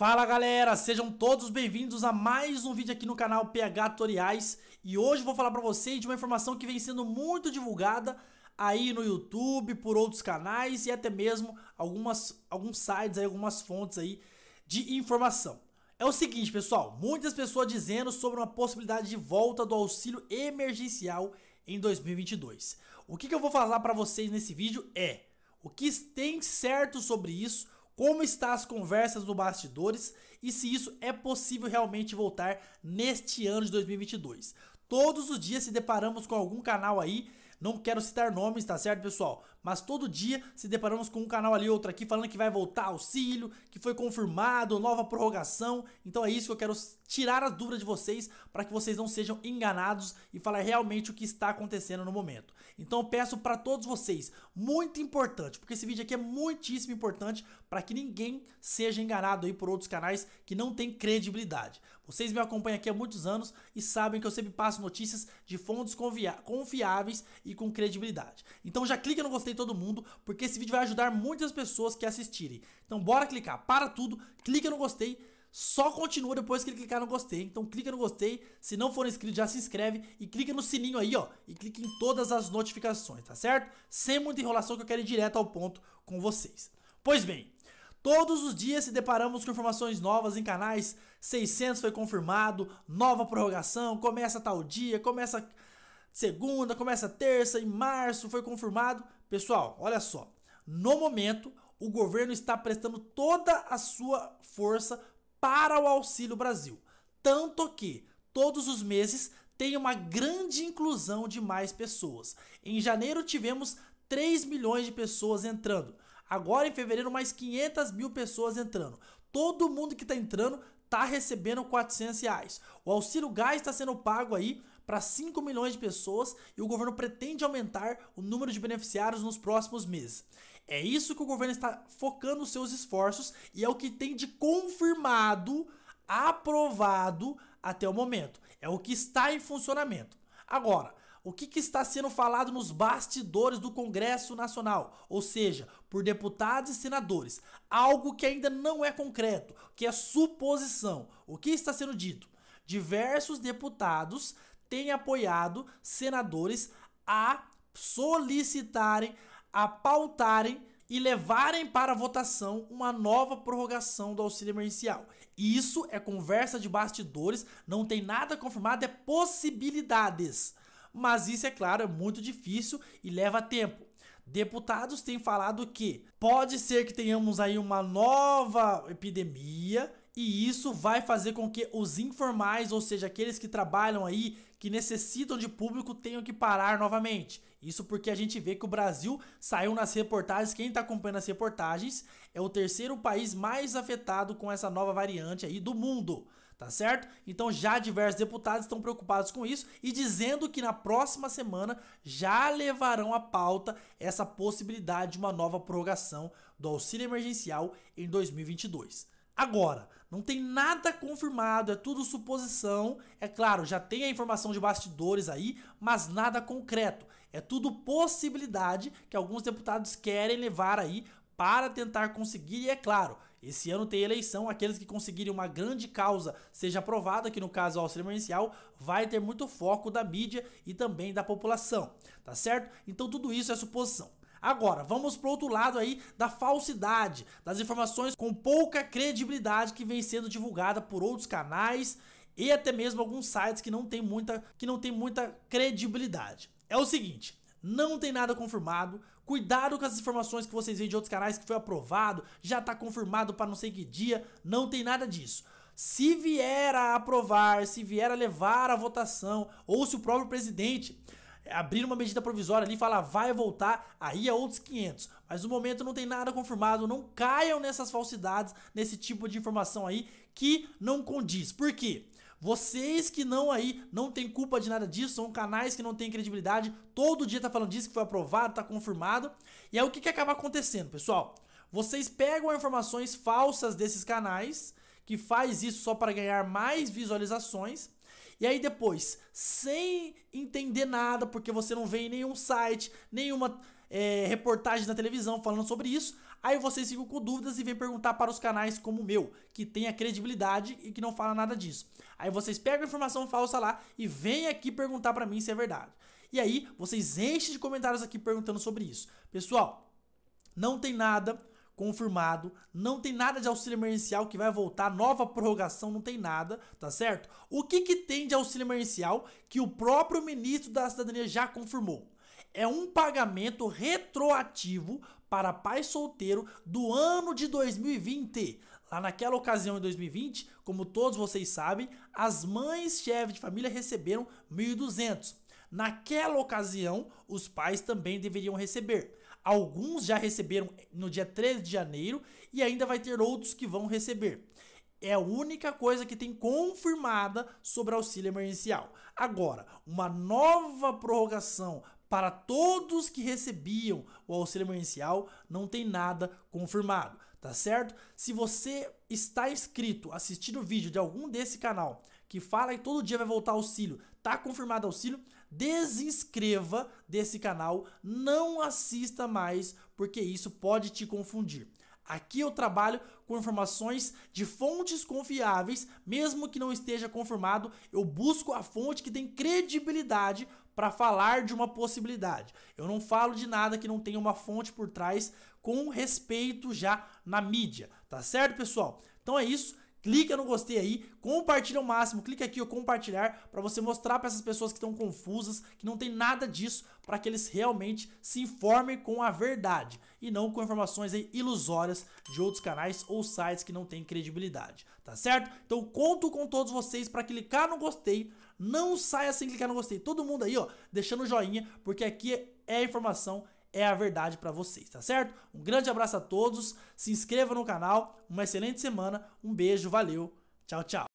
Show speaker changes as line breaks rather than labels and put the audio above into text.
Fala galera, sejam todos bem-vindos a mais um vídeo aqui no canal PH Tutoriais e hoje vou falar para vocês de uma informação que vem sendo muito divulgada aí no YouTube, por outros canais e até mesmo algumas, alguns sites, aí, algumas fontes aí de informação. É o seguinte, pessoal, muitas pessoas dizendo sobre uma possibilidade de volta do auxílio emergencial em 2022. O que, que eu vou falar para vocês nesse vídeo é o que tem certo sobre isso, como estão as conversas no bastidores e se isso é possível realmente voltar neste ano de 2022. Todos os dias se deparamos com algum canal aí não quero citar nomes, tá certo, pessoal? Mas todo dia se deparamos com um canal ali, outro aqui, falando que vai voltar auxílio, que foi confirmado, nova prorrogação. Então é isso que eu quero tirar as dúvidas de vocês para que vocês não sejam enganados e falar realmente o que está acontecendo no momento. Então peço para todos vocês, muito importante, porque esse vídeo aqui é muitíssimo importante para que ninguém seja enganado aí por outros canais que não têm credibilidade. Vocês me acompanham aqui há muitos anos e sabem que eu sempre passo notícias de fontes confiáveis e com credibilidade. Então já clica no gostei todo mundo, porque esse vídeo vai ajudar muitas pessoas que assistirem. Então bora clicar, para tudo, clica no gostei, só continua depois que ele clicar no gostei. Então clica no gostei, se não for inscrito já se inscreve e clica no sininho aí, ó, e clica em todas as notificações, tá certo? Sem muita enrolação que eu quero ir direto ao ponto com vocês. Pois bem, Todos os dias se deparamos com informações novas em canais. 600 foi confirmado, nova prorrogação, começa tal dia, começa segunda, começa terça, em março foi confirmado. Pessoal, olha só. No momento, o governo está prestando toda a sua força para o Auxílio Brasil. Tanto que todos os meses tem uma grande inclusão de mais pessoas. Em janeiro tivemos 3 milhões de pessoas entrando. Agora em fevereiro, mais 500 mil pessoas entrando. Todo mundo que está entrando está recebendo 400 reais. O auxílio gás está sendo pago aí para 5 milhões de pessoas e o governo pretende aumentar o número de beneficiários nos próximos meses. É isso que o governo está focando seus esforços e é o que tem de confirmado, aprovado até o momento. É o que está em funcionamento. Agora, o que, que, está sendo falado nos bastidores do Congresso Nacional, ou seja, por deputados e senadores. Algo que ainda não é concreto, que é suposição. O que está sendo dito? Diversos deputados têm apoiado senadores a solicitarem, a pautarem e levarem para votação uma nova prorrogação do auxílio emergencial. Isso é conversa de bastidores, não tem nada confirmado, é possibilidades mas isso, é claro, é muito difícil e leva tempo. Deputados têm falado que pode ser que tenhamos aí uma nova epidemia e isso vai fazer com que os informais, ou seja, aqueles que trabalham aí, que necessitam de público, tenham que parar novamente. Isso porque a gente vê que o Brasil saiu nas reportagens, quem está acompanhando as reportagens, é o terceiro país mais afetado com essa nova variante aí do mundo tá certo? Então já diversos deputados estão preocupados com isso e dizendo que na próxima semana já levarão à pauta essa possibilidade de uma nova prorrogação do auxílio emergencial em 2022. Agora, não tem nada confirmado, é tudo suposição. É claro, já tem a informação de bastidores aí, mas nada concreto. É tudo possibilidade que alguns deputados querem levar aí para tentar conseguir, e é claro, esse ano tem eleição, aqueles que conseguirem uma grande causa seja aprovada, que no caso é o auxílio emergencial, vai ter muito foco da mídia e também da população, tá certo? Então tudo isso é suposição. Agora, vamos pro outro lado aí da falsidade, das informações com pouca credibilidade que vem sendo divulgada por outros canais e até mesmo alguns sites que não tem muita, que não tem muita credibilidade. É o seguinte, não tem nada confirmado. Cuidado com as informações que vocês veem de outros canais que foi aprovado, já tá confirmado para não sei que dia, não tem nada disso. Se vier a aprovar, se vier a levar a votação, ou se o próprio presidente abrir uma medida provisória ali e falar vai voltar, aí é outros 500. Mas no momento não tem nada confirmado, não caiam nessas falsidades, nesse tipo de informação aí que não condiz. Por quê? Vocês que não aí não tem culpa de nada disso, são canais que não têm credibilidade. Todo dia tá falando disso, que foi aprovado, tá confirmado. E aí o que, que acaba acontecendo, pessoal? Vocês pegam informações falsas desses canais, que faz isso só para ganhar mais visualizações. E aí depois, sem entender nada, porque você não vê em nenhum site, nenhuma é, reportagem na televisão falando sobre isso, Aí vocês ficam com dúvidas e vêm perguntar para os canais como o meu, que tem a credibilidade e que não fala nada disso. Aí vocês pegam a informação falsa lá e vêm aqui perguntar para mim se é verdade. E aí vocês enchem de comentários aqui perguntando sobre isso. Pessoal, não tem nada confirmado, não tem nada de auxílio emergencial que vai voltar, nova prorrogação, não tem nada, tá certo? O que que tem de auxílio emergencial que o próprio ministro da Cidadania já confirmou? É um pagamento retroativo para pai solteiro do ano de 2020. Lá naquela ocasião em 2020, como todos vocês sabem, as mães chefe de família receberam 1.200. Naquela ocasião, os pais também deveriam receber. Alguns já receberam no dia 13 de janeiro e ainda vai ter outros que vão receber. É a única coisa que tem confirmada sobre auxílio emergencial. Agora, uma nova prorrogação para todos que recebiam o auxílio emergencial não tem nada confirmado, tá certo? Se você está inscrito, assistindo o vídeo de algum desse canal que fala que todo dia vai voltar auxílio, tá confirmado auxílio, desinscreva desse canal, não assista mais, porque isso pode te confundir. Aqui eu trabalho com informações de fontes confiáveis, mesmo que não esteja confirmado, eu busco a fonte que tem credibilidade para falar de uma possibilidade. Eu não falo de nada que não tenha uma fonte por trás com respeito já na mídia, tá certo, pessoal? Então é isso. Clica no gostei aí, compartilha o máximo, clica aqui o compartilhar para você mostrar para essas pessoas que estão confusas, que não tem nada disso, para que eles realmente se informem com a verdade e não com informações aí ilusórias de outros canais ou sites que não têm credibilidade, tá certo? Então conto com todos vocês para clicar no gostei, não saia sem clicar no gostei. Todo mundo aí, ó, deixando o joinha, porque aqui é a informação, é a verdade para vocês, tá certo? Um grande abraço a todos, se inscreva no canal, uma excelente semana, um beijo, valeu, tchau, tchau.